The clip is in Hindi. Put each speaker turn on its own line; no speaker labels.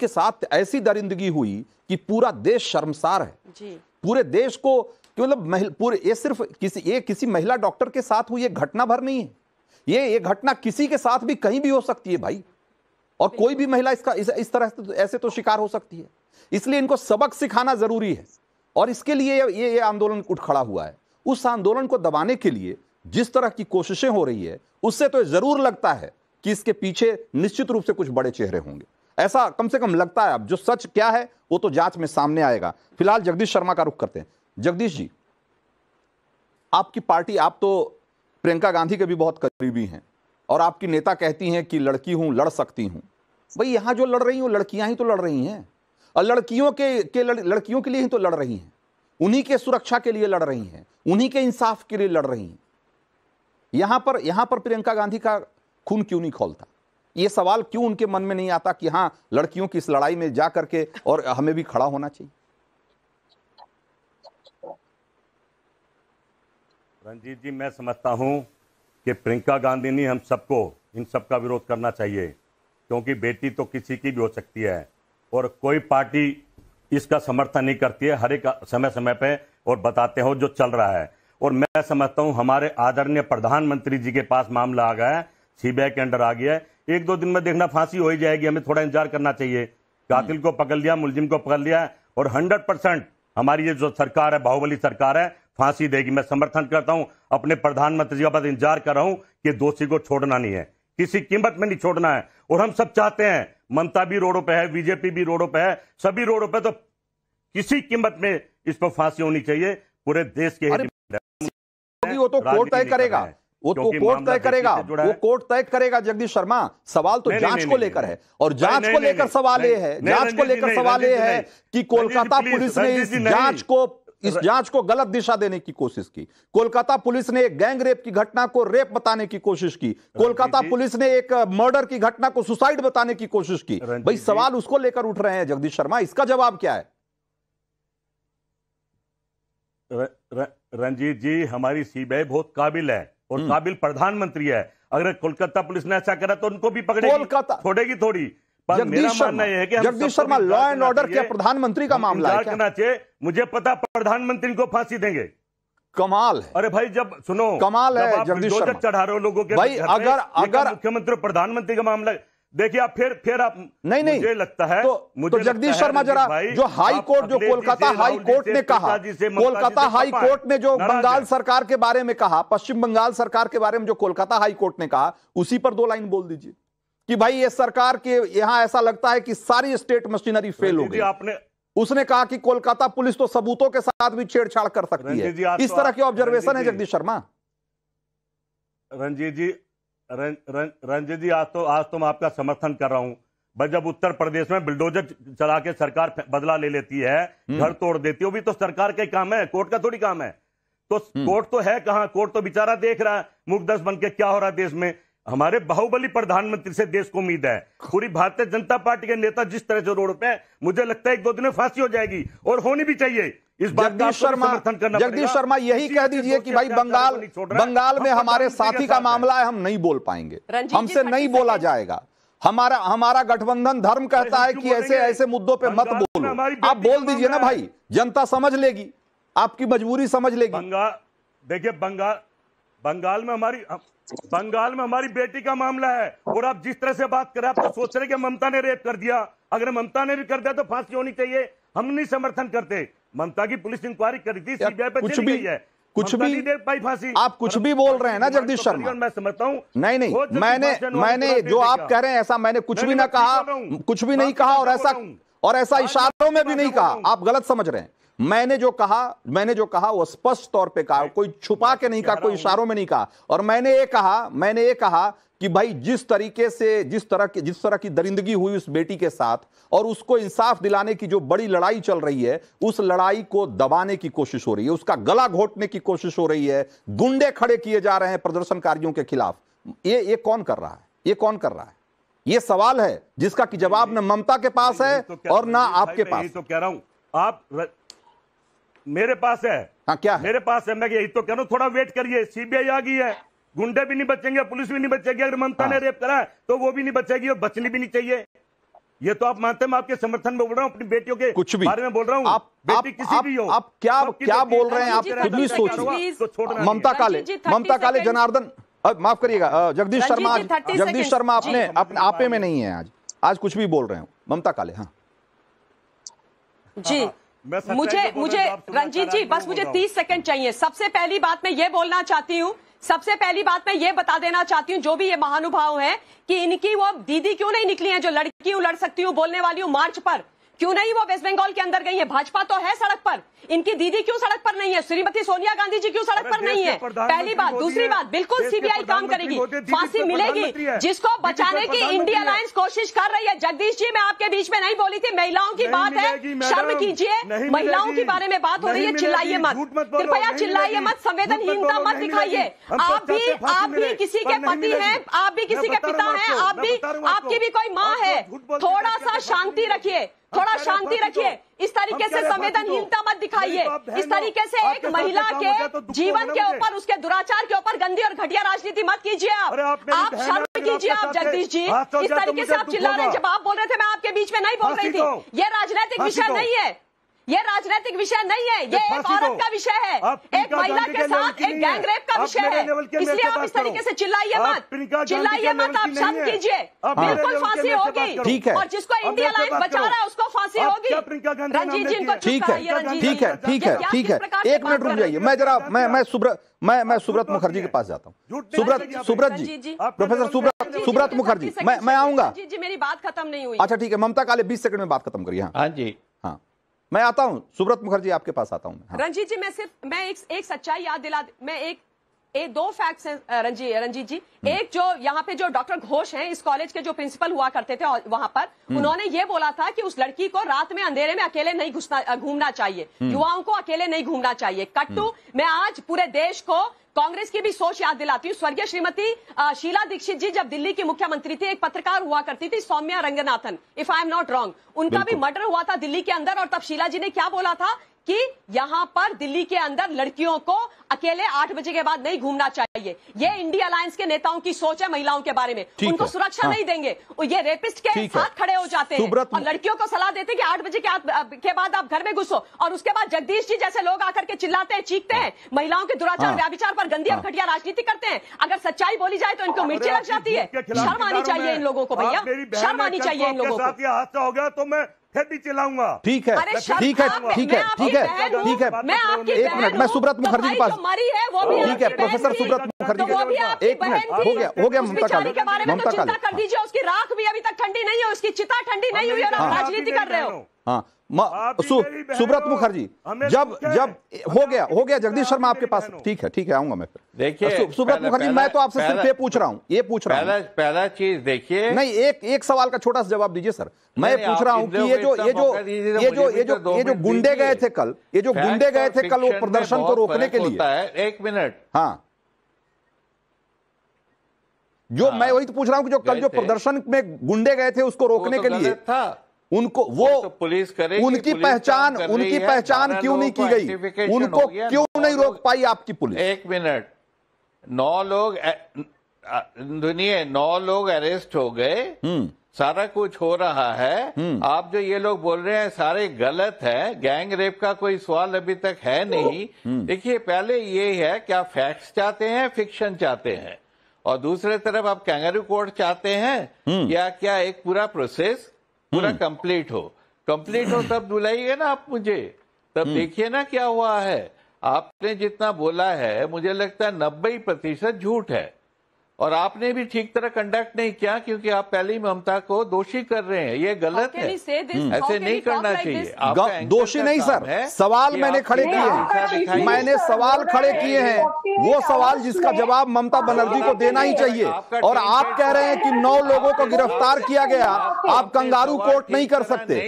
के साथ ऐसी दरिंदगी हुई कि पूरा देश शर्मसार है जी। पूरे देश को मतलब पूरे ये सिर्फ किसी ये किसी महिला डॉक्टर के साथ हुई ये घटना भर नहीं है ये ये घटना किसी के साथ भी कहीं भी हो सकती है भाई और कोई भी महिला इसका इस, इस तरह से तो, ऐसे तो शिकार हो सकती है इसलिए इनको सबक सिखाना जरूरी है और इसके लिए ये ये आंदोलन उठ खड़ा हुआ है उस आंदोलन को दबाने के लिए जिस तरह की कोशिशें हो रही है उससे तो जरूर लगता है कि इसके पीछे निश्चित रूप से कुछ बड़े चेहरे होंगे ऐसा कम से कम लगता है अब जो सच क्या है वो तो जांच में सामने आएगा फिलहाल जगदीश शर्मा का रुख करते हैं जगदीश जी आपकी पार्टी आप तो प्रियंका गांधी के भी बहुत करीबी हैं और आपकी नेता कहती हैं कि लड़की हूं लड़ सकती हूं भाई यहां जो लड़ रही हूँ लड़कियाँ ही तो लड़ रही हैं और लड़कियों के, के लड़, लड़कियों के लिए ही तो लड़ रही हैं उन्हीं के सुरक्षा के लिए लड़ रही हैं उन्हीं के इंसाफ के लिए लड़ रही हैं यहाँ पर यहाँ पर प्रियंका गांधी का खून क्यों नहीं खोलता ये सवाल क्यों उनके मन में नहीं आता कि हाँ लड़कियों की इस लड़ाई में जा करके और हमें भी खड़ा होना चाहिए
रंजीत जी मैं समझता हूं कि प्रियंका गांधी ने हम सबको इन सब का विरोध करना चाहिए क्योंकि बेटी तो किसी की भी हो सकती है और कोई पार्टी इसका समर्थन नहीं करती है हर एक समय समय पे और बताते हो जो चल रहा है और मैं समझता हूँ हमारे आदरणीय प्रधानमंत्री जी के पास मामला आ गया है सीबीआई के अंडर आ गया है एक दो दिन में देखना फांसी हो ही जाएगी हमें थोड़ा इंतजार करना चाहिए कातिल को पकड़ लिया मुलजिम को पकड़ लिया और हंड्रेड परसेंट हमारी ये जो सरकार है बाहुबली सरकार है फांसी देगी मैं समर्थन करता हूं अपने प्रधानमंत्री जी का इंतजार कर रहा हूं कि दोषी को छोड़ना नहीं है किसी कीमत में नहीं छोड़ना है और हम सब चाहते हैं ममता भी रोडों पर है बीजेपी भी रोडों पर है सभी रोडों पर तो किसी कीमत में इस पर फांसी होनी चाहिए पूरे देश के वो तो कोर्ट तय करेगा वो तो कोर्ट तय करेगा वो
कोर्ट तय करेगा जगदीश शर्मा सवाल तो जांच को लेकर है और जांच को लेकर सवाल ये है जांच को लेकर सवाल ये है कि कोलकाता पुलिस ने इस जांच को इस जांच को गलत दिशा देने की कोशिश की कोलकाता पुलिस ने एक गैंग रेप की घटना को रेप बताने की कोशिश की कोलकाता पुलिस ने एक मर्डर की घटना को सुसाइड बताने की कोशिश की भाई सवाल उसको लेकर उठ रहे हैं जगदीश शर्मा इसका जवाब क्या है
रंजीत जी हमारी सीबीआई बहुत काबिल है और हम्म। काबिल प्रधानमंत्री है अगर कोलकाता पुलिस ने ऐसा करा तो उनको भी पकड़ेगी कोलकाता छोड़ेगी थोड़ी जगदीश शर्मा है कि Jagdish Sharma law and order के प्रधानमंत्री का मामला है क्या चाहिए मुझे पता प्रधानमंत्री को फांसी देंगे कमाल है अरे भाई जब सुनो कमाल है जगदीश चढ़ा रहे हो लोगों के भाई अगर अगर मुख्यमंत्री प्रधानमंत्री का मामला देखिए आप फिर फिर आप नहीं नहीं मुझे लगता है तो, मुझे तो जगदीश शर्मा जरा जो हाई कोर्ट जो कोलकाता हाई कोर्ट ने कहा कोलकाता हाई कोर्ट ने जो बंगाल
सरकार के बारे में कहा पश्चिम बंगाल सरकार के बारे में जो कोलकाता हाई कोर्ट ने कहा उसी पर दो लाइन बोल दीजिए कि भाई ये सरकार के यहां ऐसा लगता है कि सारी स्टेट मशीनरी फेल हो गई आपने उसने कहा कि कोलकाता पुलिस तो सबूतों के साथ भी छेड़छाड़ कर
सकती है इस तरह की ऑब्जर्वेशन तो है जगदीश शर्मा रंजीत जी रंजित जी आज तो आज तो मैं आपका समर्थन कर रहा हूं बट जब उत्तर प्रदेश में बिल्डोजर चला के सरकार बदला ले लेती है हम्म। घर तोड़ देती है भी तो सरकार का काम है कोर्ट का थोड़ी काम है तो हम्म। कोर्ट तो है कहां कोर्ट तो बेचारा देख रहा है मुखदस बन के क्या हो रहा है देश में हमारे बाहुबली प्रधानमंत्री से देश को उम्मीद है पूरी भारतीय जनता पार्टी के नेता जिस तरह से रोड पे मुझे लगता है एक दो दिन में फांसी हो जाएगी और होनी भी चाहिए इस जगदीश शर्मा जगदीश शर्मा यही कह दीजिए कि भाई बंगाल बंगाल में हमारे साथी का मामला
है हम नहीं बोल पाएंगे हमसे नहीं बोला जाएगा हमारा हमारा गठबंधन धर्म कहता है कि ऐसे ऐसे मुद्दों पे मत बोलो आप बोल दीजिए ना भाई जनता समझ लेगी आपकी मजबूरी
समझ लेगी बंगाल देखिए बंगाल बंगाल में हमारी बंगाल में हमारी बेटी का मामला है और आप जिस तरह से बात कर रहे हैं आप तो सोच रहे कि ममता ने रेप कर दिया अगर ममता ने भी कर दिया तो फांसी होनी चाहिए हम नहीं समर्थन करते ममता की पुलिस इंक्वायरी करी थी सीबीआई पर कुछ भी है कुछ भी आप कुछ भी बोल रहे हैं ना जगदीश शर्मा मैं समझता हूँ नहीं नहीं मैंने मैंने जो आप कह रहे हैं ऐसा मैंने कुछ भी ना कहा
कुछ भी नहीं कहा और ऐसा और ऐसा इशारों में भी नहीं कहा आप गलत समझ रहे हैं मैंने जो कहा मैंने जो कहा वो स्पष्ट तौर पे कहा कोई छुपा के नहीं कहा कोई इशारों में नहीं कहा और मैंने ये कहा मैंने ये कहा कि भाई जिस तरीके से जिस तरह की जिस तरह की दरिंदगी हुई उस बेटी के साथ और उसको इंसाफ दिलाने की जो बड़ी लड़ाई चल रही है उस लड़ाई को दबाने की कोशिश हो रही है उसका गला घोटने की कोशिश हो रही है गुंडे खड़े किए जा रहे हैं प्रदर्शनकारियों के खिलाफ ये ये कौन कर रहा है ये कौन कर रहा है ये सवाल है जिसका कि जवाब न ममता के पास है तो और ना आपके पास तो
कह रहा हूं आप मेरे पास है हाँ क्या है? मेरे पास है मैं यही तो कह रहा हूँ थोड़ा वेट करिए सीबीआई आ गई है गुंडे भी नहीं बचेंगे पुलिस भी नहीं बचेगी अगर ममता हाँ। ने रेप करा तो वो भी नहीं बचेगी और बचनी भी नहीं चाहिए ये तो आप मानते हैं आपके समर्थन में बोल रहा हूँ अपनी बेटियों के कुछ भी बारे में बोल रहा हूँ आप बेटी किसी भी हो आप क्या क्या बोल रहे हैं आप खुद भी सोच तो ममता काले ममता काले जनार्दन
माफ करिएगा जगदीश शर्मा जगदीश शर्मा अपने अपने आपे में नहीं है आज आज कुछ भी बोल रहे हो ममता काले हाँ
जी हाँ, हाँ। मुझे मुझे रंजीत जी बस मुझे तीस सेकंड चाहिए सबसे पहली बात मैं ये बोलना चाहती हूँ सबसे पहली बात मैं ये बता देना चाहती हूँ जो भी ये महानुभाव है कि इनकी वो दीदी क्यों नहीं निकली है जो लड़की हूँ लड़ सकती हूँ बोलने वाली हूँ मार्च पर क्यों नहीं वो वेस्ट बंगाल के अंदर गई है भाजपा तो है सड़क पर इनकी दीदी क्यों सड़क पर नहीं है श्रीमती सोनिया गांधी जी क्यों सड़क पर नहीं है पहली बात दूसरी बात बिल्कुल सीबीआई काम करेगी फांसी तो मिलेगी जिसको बचाने की इंडिया अलायंस कोशिश कर रही है जगदीश जी मैं आपके बीच में नहीं बोली थी महिलाओं की बात है शर्म कीजिए महिलाओं के बारे में बात हो रही है चिल्लाइए मत कृपया चिल्लाइए मत संवेदनहीनता मत दिखाइए आप भी आप भी किसी के पति है आप भी किसी के पिता है आप भी आपकी भी कोई माँ है थोड़ा सा मतलब शांति रखिए थोड़ा शांति रखिए तो इस तरीके से संवेदनहीनता तो मत दिखाइए तो इस तरीके से एक महिला के जीवन के ऊपर उसके दुराचार के ऊपर गंदी और घटिया राजनीति मत कीजिए आप आप शर्म कीजिए आप जगदीश जी इस तरीके से आप चिल्ला रहे जब आप बोल रहे थे मैं आपके बीच में नहीं बोल रही थी ये राजनीतिक विषय नहीं है ये राजनीतिक विषय नहीं है ये एक औरत का विषय
है एक महिला के साथ एक गैंगरेप का विषय है इसलिए आप इस तरीके से चिल्लाइए मत चिल्लाइए मत आप शांत कीजिए बिल्कुल फांसी होगी ठीक है और जिसको इंडिया लाइफ बचा रहा है उसको फांसी होगी रंजीत जी इनको
ठीक है ठीक है ठीक है ठीक है एक मिनट रुक जाइए
मैं जरा मैं मैं सुब्रत मैं मैं सुब्रत तो मुखर्जी के पास जाता हूँ सुब्रत सुब्रत जी प्रोफेसर सुब्रत सुब्रत मुखर्जी मैं मैं आऊंगा
जी मेरी बात खत्म नहीं हुई अच्छा
ठीक है ममता काले बीस सेकंड में बात खत्म करिए हाँ जी हाँ मैं आता हूं सुब्रत मुखर्जी आपके पास आता हूं हाँ।
रंजीत जी मैं सिर्फ मैं एक, एक सच्चाई याद दिला मैं एक ए, दो फैक्ट्स हैं रंजी रंजीत जी हम्म। एक जो यहाँ पे जो डॉक्टर घोष हैं इस कॉलेज के जो प्रिंसिपल हुआ करते थे वहां पर हम्म। उन्होंने ये बोला था कि उस लड़की को रात में अंधेरे में अकेले नहीं घुसना घूमना चाहिए हम्म। युवाओं को अकेले नहीं घूमना चाहिए कट्टू मैं आज पूरे देश को कांग्रेस की भी सोच याद दिलाती हूँ स्वर्गीय श्रीमती शीला दीक्षित जी जब दिल्ली की मुख्यमंत्री थी एक पत्रकार हुआ करती थी Saumya Ranganathan if I am not wrong उनका भी मर्डर हुआ था दिल्ली के अंदर और तब शीला जी ने क्या बोला था कि यहां पर दिल्ली के अंदर लड़कियों को अकेले आठ बजे के बाद नहीं घूमना चाहिए ये इंडिया अलायंस के नेताओं की सोच है महिलाओं के बारे में उनको सुरक्षा हाँ। नहीं देंगे और ये रेपिस्ट के साथ खड़े हो जाते हैं और लड़कियों को सलाह देते हैं कि आठ बजे के, के बाद आप घर में घुसो और उसके बाद जगदीश जी जैसे लोग आकर के चिल्लाते हैं चीखते हैं हाँ। महिलाओं के दुराचार हाँ। व्याभिचार पर गंदी और हाँ। घटिया राजनीति करते हैं अगर सच्चाई बोली जाए तो इनको मिर्ची लग जाती है शर्म आनी चाहिए इन लोगों को भैया शर्म आनी चाहिए इन लोगों को
हादसा हो गया तो मैं फिर चिल्लाऊंगा ठीक है ठीक है ठीक है ठीक है ठीक है एक मिनट
मैं सुब्रत तो मुखर्जी के पास ठीक है प्रोफेसर सुब्रत तो मुखर्जी तो के एक मिनट हो गया हो गया ममता काल ममता काल कर दीजिए उसकी राख भी अभी तक ठंडी नहीं है उसकी चिता ठंडी नहीं हुई है राजनीति कर रहे हो
हाँ सुब्रत मुखर्जी जब जब हो गया हो गया जगदीश शर्मा आपके पास ठीक है ठीक है आऊंगा मैं देखिए सुब्रत मुखर्जी मैं तो आपसे सिर्फ ये पूछ रहा हूँ ये
पूछ रहा हूँ पहला चीज देखिए नहीं
एक एक सवाल का छोटा सा जवाब दीजिए सर मैं पूछ रहा हूँ ये जो तो ये जो ये जो तो ये जो ये जो गुंडे गए थे
कल ये जो गुंडे गए थे कल वो प्रदर्शन को रोकने के लिए एक मिनट हाँ
जो हाँ। मैं वही तो पूछ रहा हूँ कि जो कल जो प्रदर्शन में गुंडे गए थे उसको रोकने तो के लिए था उनको
तो वो तो पुलिस करे उनकी पुलिस पहचान उनकी पहचान क्यों नहीं की गई उनको क्यों नहीं रोक पाई आपकी पुलिस एक मिनट नौ लोग दुनिया नौ लोग अरेस्ट हो गए हम्म। सारा कुछ हो रहा है हम्म। आप जो ये लोग बोल रहे हैं सारे गलत है गैंग रेप का कोई सवाल अभी तक है नहीं हम्म। देखिए पहले ये है क्या फैक्ट्स चाहते हैं फिक्शन चाहते हैं और दूसरे तरफ आप कैंगारू कोर्ट चाहते हैं या क्या एक पूरा प्रोसेस पूरा कंप्लीट हम्म। हो कंप्लीट हो तब बुलाइए ना आप मुझे तब हम्म। देखिए ना क्या हुआ है आपने जितना बोला है मुझे लगता है नब्बे प्रतिशत झूठ है और आपने भी ठीक तरह कंडक्ट नहीं किया क्योंकि आप पहले ही ममता को दोषी कर रहे हैं ये गलत है हम्म। ऐसे नहीं करना चाहिए दोषी नहीं सर सवाल मैंने खड़े किए हैं मैंने सवाल खड़े किए हैं वो सवाल जिसका जवाब ममता बनर्जी को देना ही चाहिए
और आप कह रहे हैं कि नौ लोगों को गिरफ्तार किया गया आप कंगारू कोर्ट नहीं कर सकते